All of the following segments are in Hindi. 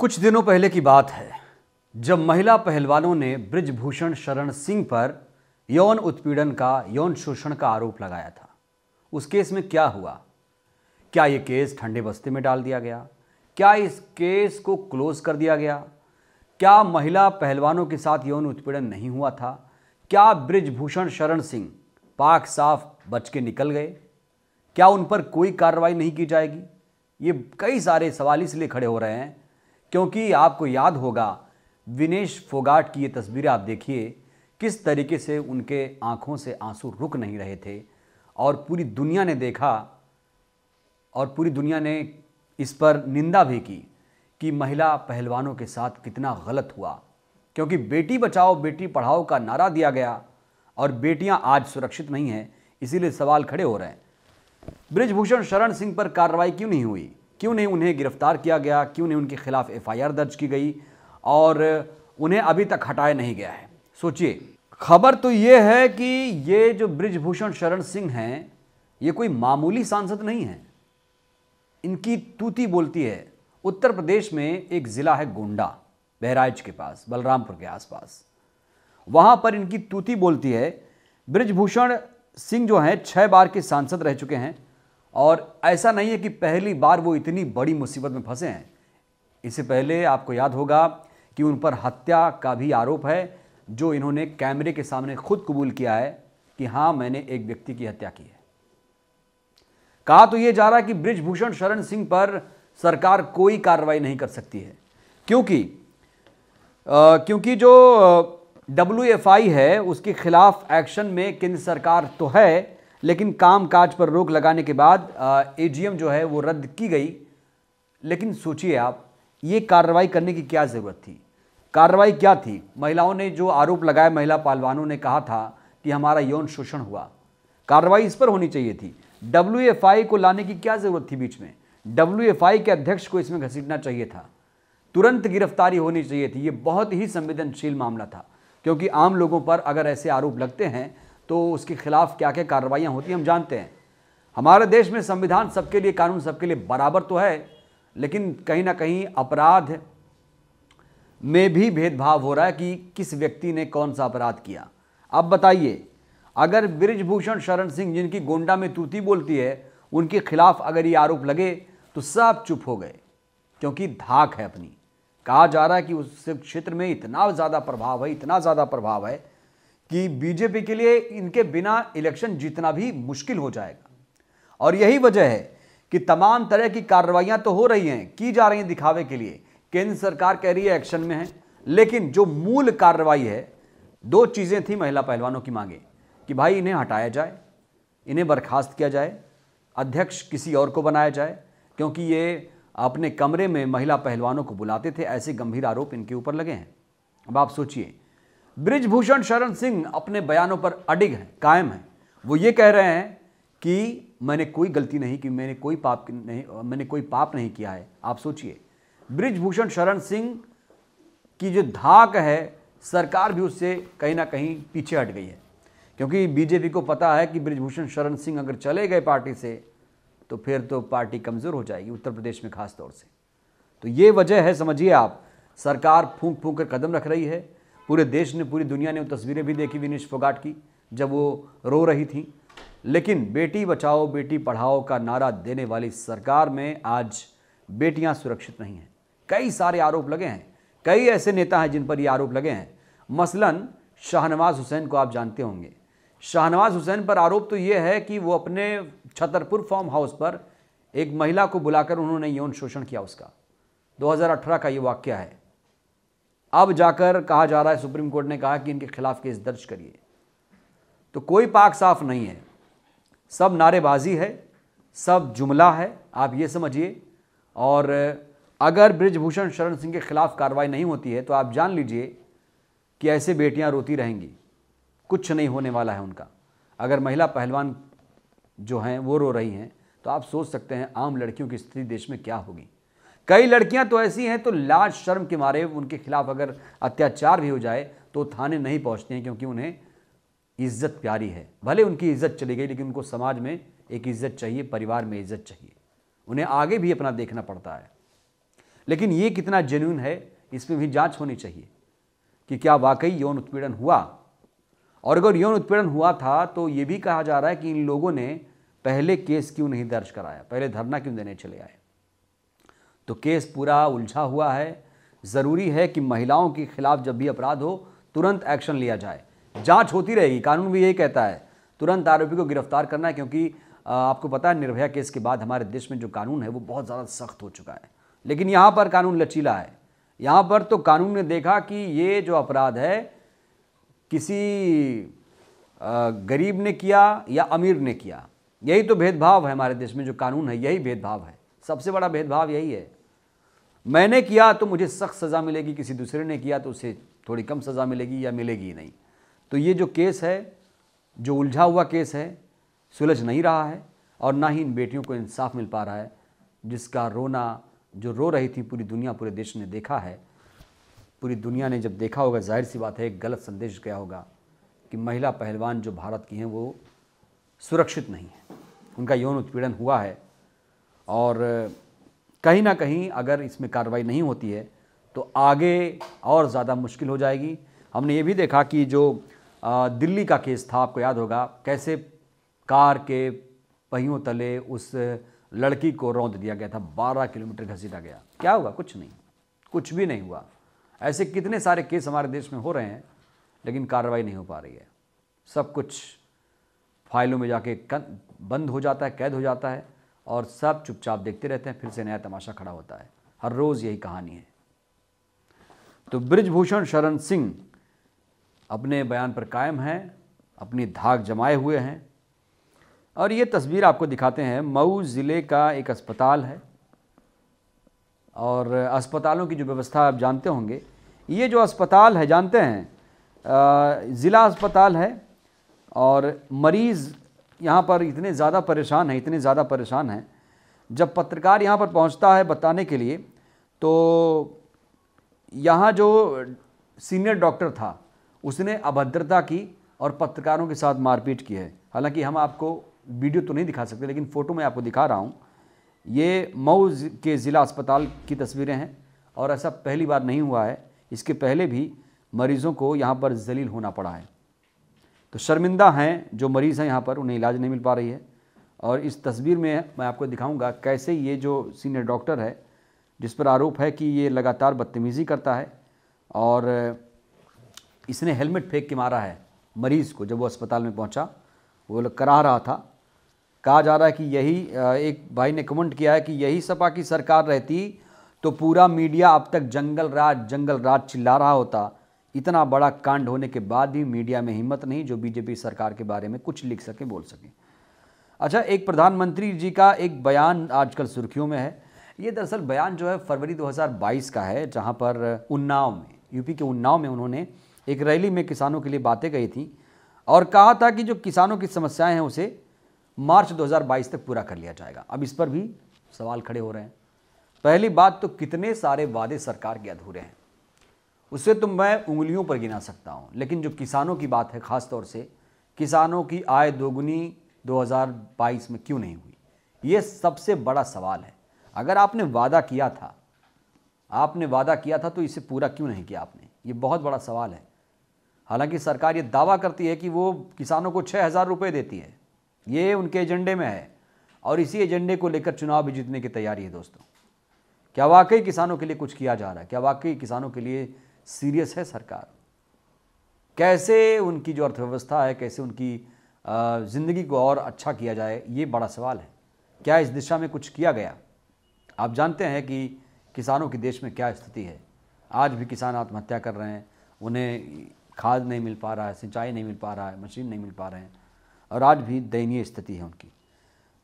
कुछ दिनों पहले की बात है जब महिला पहलवानों ने ब्रिजभूषण शरण सिंह पर यौन उत्पीड़न का यौन शोषण का आरोप लगाया था उस केस में क्या हुआ क्या ये केस ठंडे बस्ते में डाल दिया गया क्या इस केस को क्लोज कर दिया गया क्या महिला पहलवानों के साथ यौन उत्पीड़न नहीं हुआ था क्या ब्रिजभूषण शरण सिंह पाक साफ बच के निकल गए क्या उन पर कोई कार्रवाई नहीं की जाएगी ये कई सारे सवाल इसलिए खड़े हो रहे हैं क्योंकि आपको याद होगा विनेश फोगाट की ये तस्वीरें आप देखिए किस तरीके से उनके आंखों से आंसू रुक नहीं रहे थे और पूरी दुनिया ने देखा और पूरी दुनिया ने इस पर निंदा भी की कि महिला पहलवानों के साथ कितना गलत हुआ क्योंकि बेटी बचाओ बेटी पढ़ाओ का नारा दिया गया और बेटियां आज सुरक्षित नहीं हैं इसीलिए सवाल खड़े हो रहे हैं ब्रिजभूषण शरण सिंह पर कार्रवाई क्यों नहीं हुई क्यों नहीं उन्हें गिरफ्तार किया गया क्यों नहीं उनके खिलाफ एफआईआर दर्ज की गई और उन्हें अभी तक हटाया नहीं गया है सोचिए खबर तो ये है कि ये जो ब्रिजभूषण शरण सिंह हैं ये कोई मामूली सांसद नहीं है इनकी तूती बोलती है उत्तर प्रदेश में एक ज़िला है गोंडा बहराइच के पास बलरामपुर के आसपास वहाँ पर इनकी तूती बोलती है ब्रिजभूषण सिंह जो हैं छः बार के सांसद रह चुके हैं और ऐसा नहीं है कि पहली बार वो इतनी बड़ी मुसीबत में फंसे हैं इससे पहले आपको याद होगा कि उन पर हत्या का भी आरोप है जो इन्होंने कैमरे के सामने खुद कबूल किया है कि हाँ मैंने एक व्यक्ति की हत्या की है कहा तो यह जा रहा कि ब्रिजभूषण शरण सिंह पर सरकार कोई कार्रवाई नहीं कर सकती है क्योंकि आ, क्योंकि जो डब्ल्यू है उसके खिलाफ एक्शन में केंद्र सरकार तो है लेकिन काम काज पर रोक लगाने के बाद एजीएम जो है वो रद्द की गई लेकिन सोचिए आप ये कार्रवाई करने की क्या ज़रूरत थी कार्रवाई क्या थी महिलाओं ने जो आरोप लगाया महिला पालवानों ने कहा था कि हमारा यौन शोषण हुआ कार्रवाई इस पर होनी चाहिए थी डब्ल्यू को लाने की क्या ज़रूरत थी बीच में डब्ल्यू के अध्यक्ष को इसमें घसीटना चाहिए था तुरंत गिरफ्तारी होनी चाहिए थी ये बहुत ही संवेदनशील मामला था क्योंकि आम लोगों पर अगर ऐसे आरोप लगते हैं तो उसके खिलाफ क्या क्या कार्रवाइयाँ होती हैं हम जानते हैं हमारे देश में संविधान सबके लिए कानून सबके लिए बराबर तो है लेकिन कहीं ना कहीं अपराध में भी भेदभाव हो रहा है कि किस व्यक्ति ने कौन सा अपराध किया अब बताइए अगर ब्रिजभूषण शरण सिंह जिनकी गोंडा में तूती बोलती है उनके खिलाफ अगर ये आरोप लगे तो सब चुप हो गए क्योंकि धाक है अपनी कहा जा रहा है कि उस क्षेत्र में इतना ज़्यादा प्रभाव है इतना ज़्यादा प्रभाव है कि बीजेपी के लिए इनके बिना इलेक्शन जीतना भी मुश्किल हो जाएगा और यही वजह है कि तमाम तरह की कार्रवाइयां तो हो रही हैं की जा रही हैं दिखावे के लिए केंद्र सरकार कह रही है एक्शन में है लेकिन जो मूल कार्रवाई है दो चीज़ें थी महिला पहलवानों की मांगे कि भाई इन्हें हटाया जाए इन्हें बर्खास्त किया जाए अध्यक्ष किसी और को बनाया जाए क्योंकि ये अपने कमरे में महिला पहलवानों को बुलाते थे ऐसे गंभीर आरोप इनके ऊपर लगे हैं अब आप सोचिए ब्रिजभूषण शरण सिंह अपने बयानों पर अडिग हैं कायम हैं वो ये कह रहे हैं कि मैंने कोई गलती नहीं की मैंने कोई पाप नहीं मैंने कोई पाप नहीं किया है आप सोचिए ब्रिजभूषण शरण सिंह की जो धाक है सरकार भी उससे कहीं ना कहीं पीछे हट गई है क्योंकि बीजेपी को पता है कि ब्रिजभूषण शरण सिंह अगर चले गए पार्टी से तो फिर तो पार्टी कमज़ोर हो जाएगी उत्तर प्रदेश में खास तौर से तो ये वजह है समझिए आप सरकार फूंक फूंक कर कदम रख रही है पूरे देश ने पूरी दुनिया ने वो तस्वीरें भी देखी विनेश फोगाट की जब वो रो रही थी लेकिन बेटी बचाओ बेटी पढ़ाओ का नारा देने वाली सरकार में आज बेटियां सुरक्षित नहीं हैं कई सारे आरोप लगे हैं कई ऐसे नेता हैं जिन पर ये आरोप लगे हैं मसलन शाहनवाज हुसैन को आप जानते होंगे शाहनवाज हुसैन पर आरोप तो ये है कि वो अपने छतरपुर फार्म हाउस पर एक महिला को बुलाकर उन्होंने यौन शोषण किया उसका 2018 का ये वाक्य है अब जाकर कहा जा रहा है सुप्रीम कोर्ट ने कहा कि इनके खिलाफ केस दर्ज करिए तो कोई पाक साफ नहीं है सब नारेबाजी है सब जुमला है आप ये समझिए और अगर ब्रिजभूषण शरण सिंह के खिलाफ कार्रवाई नहीं होती है तो आप जान लीजिए कि ऐसे बेटियां रोती रहेंगी कुछ नहीं होने वाला है उनका अगर महिला पहलवान जो हैं वो रो रही हैं तो आप सोच सकते हैं आम लड़कियों की स्थिति देश में क्या होगी कई लड़कियां तो ऐसी हैं तो लाज शर्म के मारे उनके खिलाफ अगर अत्याचार भी हो जाए तो थाने नहीं पहुंचती हैं क्योंकि उन्हें इज्जत प्यारी है भले उनकी इज्जत चली गई लेकिन उनको समाज में एक इज्जत चाहिए परिवार में इज्जत चाहिए उन्हें आगे भी अपना देखना पड़ता है लेकिन ये कितना जेन्यून है इसमें भी जांच होनी चाहिए कि क्या वाकई यौन उत्पीड़न हुआ और अगर यौन उत्पीड़न हुआ था तो ये भी कहा जा रहा है कि इन लोगों ने पहले केस क्यों नहीं दर्ज कराया पहले धरना क्यों देने चले आए तो केस पूरा उलझा हुआ है ज़रूरी है कि महिलाओं के खिलाफ जब भी अपराध हो तुरंत एक्शन लिया जाए जांच होती रहेगी कानून भी यही कहता है तुरंत आरोपी को गिरफ्तार करना है क्योंकि आपको पता है निर्भया केस के बाद हमारे देश में जो कानून है वो बहुत ज़्यादा सख्त हो चुका है लेकिन यहाँ पर कानून लचीला है यहाँ पर तो कानून ने देखा कि ये जो अपराध है किसी गरीब ने किया या अमीर ने किया यही तो भेदभाव है हमारे देश में जो कानून है यही भेदभाव है सबसे बड़ा भेदभाव यही है मैंने किया तो मुझे सख्त सज़ा मिलेगी किसी दूसरे ने किया तो उसे थोड़ी कम सज़ा मिलेगी या मिलेगी नहीं तो ये जो केस है जो उलझा हुआ केस है सुलझ नहीं रहा है और ना ही इन बेटियों को इंसाफ मिल पा रहा है जिसका रोना जो रो रही थी पूरी दुनिया पूरे देश ने देखा है पूरी दुनिया ने जब देखा होगा जाहिर सी बात है एक गलत संदेश गया होगा कि महिला पहलवान जो भारत की हैं वो सुरक्षित नहीं है उनका यौन उत्पीड़न हुआ है और कहीं ना कहीं अगर इसमें कार्रवाई नहीं होती है तो आगे और ज़्यादा मुश्किल हो जाएगी हमने ये भी देखा कि जो दिल्ली का केस था आपको याद होगा कैसे कार के पहियों तले उस लड़की को रौंद दिया गया था बारह किलोमीटर घसीटा गया क्या हुआ कुछ नहीं कुछ भी नहीं हुआ ऐसे कितने सारे केस हमारे देश में हो रहे हैं लेकिन कार्रवाई नहीं हो पा रही है सब कुछ फाइलों में जाके बंद हो जाता है कैद हो जाता है और सब चुपचाप देखते रहते हैं फिर से नया तमाशा खड़ा होता है हर रोज़ यही कहानी है तो ब्रिजभूषण शरण सिंह अपने बयान पर कायम हैं अपनी धाक जमाए हुए हैं और ये तस्वीर आपको दिखाते हैं मऊ ज़िले का एक अस्पताल है और अस्पतालों की जो व्यवस्था आप जानते होंगे ये जो अस्पताल है जानते हैं ज़िला अस्पताल है और मरीज़ यहाँ पर इतने ज़्यादा परेशान हैं इतने ज़्यादा परेशान हैं जब पत्रकार यहाँ पर पहुँचता है बताने के लिए तो यहाँ जो सीनियर डॉक्टर था उसने अभद्रता की और पत्रकारों के साथ मारपीट की है हालांकि हम आपको वीडियो तो नहीं दिखा सकते लेकिन फ़ोटो मैं आपको दिखा रहा हूँ ये मऊ के ज़िला अस्पताल की तस्वीरें हैं और ऐसा पहली बार नहीं हुआ है इसके पहले भी मरीज़ों को यहाँ पर जलील होना पड़ा है तो शर्मिंदा हैं जो मरीज़ हैं यहाँ पर उन्हें इलाज नहीं मिल पा रही है और इस तस्वीर में मैं आपको दिखाऊंगा कैसे ये जो सीनियर डॉक्टर है जिस पर आरोप है कि ये लगातार बदतमीज़ी करता है और इसने हेलमेट फेंक के मारा है मरीज़ को जब वो अस्पताल में पहुंचा वो लोग करा रहा था कहा जा रहा है कि यही एक भाई ने कमेंट किया है कि यही सपा की सरकार रहती तो पूरा मीडिया अब तक जंगल राज जंगल राज चिल्ला रहा होता इतना बड़ा कांड होने के बाद भी मीडिया में हिम्मत नहीं जो बीजेपी सरकार के बारे में कुछ लिख सके बोल सके अच्छा एक प्रधानमंत्री जी का एक बयान आजकल सुर्खियों में है ये दरअसल बयान जो है फरवरी 2022 का है जहाँ पर उन्नाव में यूपी के उन्नाव में उन्होंने एक रैली में किसानों के लिए बातें कही थी और कहा था कि जो किसानों की समस्याएं हैं उसे मार्च 2022 तक पूरा कर लिया जाएगा अब इस पर भी सवाल खड़े हो रहे हैं पहली बात तो कितने सारे वादे सरकार के अधूरे हैं उससे तो मैं उंगलियों पर गिना सकता हूँ लेकिन जो किसानों की बात है ख़ास तौर से किसानों की आय दोगुनी 2022 में क्यों नहीं हुई ये सबसे बड़ा सवाल है अगर आपने वादा किया था आपने वादा किया था तो इसे पूरा क्यों नहीं किया आपने ये बहुत बड़ा सवाल है हालांकि सरकार ये दावा करती है कि वो किसानों को छः हज़ार रुपये देती है ये उनके एजेंडे में है और इसी एजेंडे को लेकर चुनाव भी जीतने की तैयारी है दोस्तों क्या वाकई किसानों के लिए कुछ किया जा रहा है क्या वाकई किसानों के लिए सीरियस है सरकार कैसे उनकी जो अर्थव्यवस्था है कैसे उनकी ज़िंदगी को और अच्छा किया जाए ये बड़ा सवाल है क्या इस दिशा में कुछ किया गया आप जानते हैं कि किसानों के देश में क्या स्थिति है आज भी किसान आत्महत्या कर रहे हैं उन्हें खाद नहीं मिल पा रहा है सिंचाई नहीं मिल पा रहा है मशीन नहीं मिल पा रहे हैं और आज भी दयनीय स्थिति है उनकी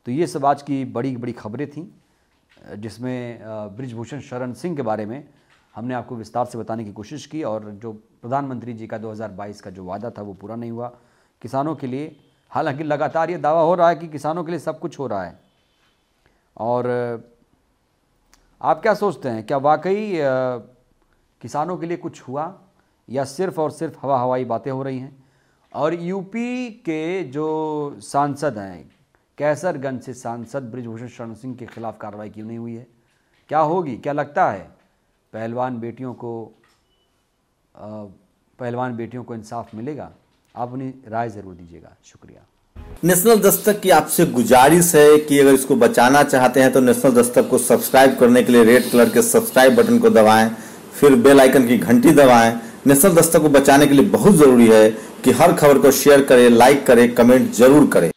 तो ये सब आज की बड़ी बड़ी खबरें थीं जिसमें ब्रिजभूषण शरण सिंह के बारे में हमने आपको विस्तार से बताने की कोशिश की और जो प्रधानमंत्री जी का 2022 का जो वादा था वो पूरा नहीं हुआ किसानों के लिए हालांकि लगातार ये दावा हो रहा है कि किसानों के लिए सब कुछ हो रहा है और आप क्या सोचते हैं क्या वाकई किसानों के लिए कुछ हुआ या सिर्फ और सिर्फ हवा हवाई बातें हो रही हैं और यूपी के जो सांसद हैं कैसरगंज से सांसद ब्रिजभूषण शरण सिंह के खिलाफ कार्रवाई क्यों नहीं हुई है क्या होगी क्या लगता है पहलवान बेटियों को पहलवान बेटियों को इंसाफ मिलेगा आप उन्हें राय ज़रूर दीजिएगा शुक्रिया नेशनल दस्तक की आपसे गुजारिश है कि अगर इसको बचाना चाहते हैं तो नेशनल दस्तक को सब्सक्राइब करने के लिए रेड कलर के सब्सक्राइब बटन को दबाएं फिर बेल आइकन की घंटी दबाएं नेशनल दस्तक को बचाने के लिए बहुत ज़रूरी है कि हर खबर को शेयर करें लाइक करें कमेंट जरूर करें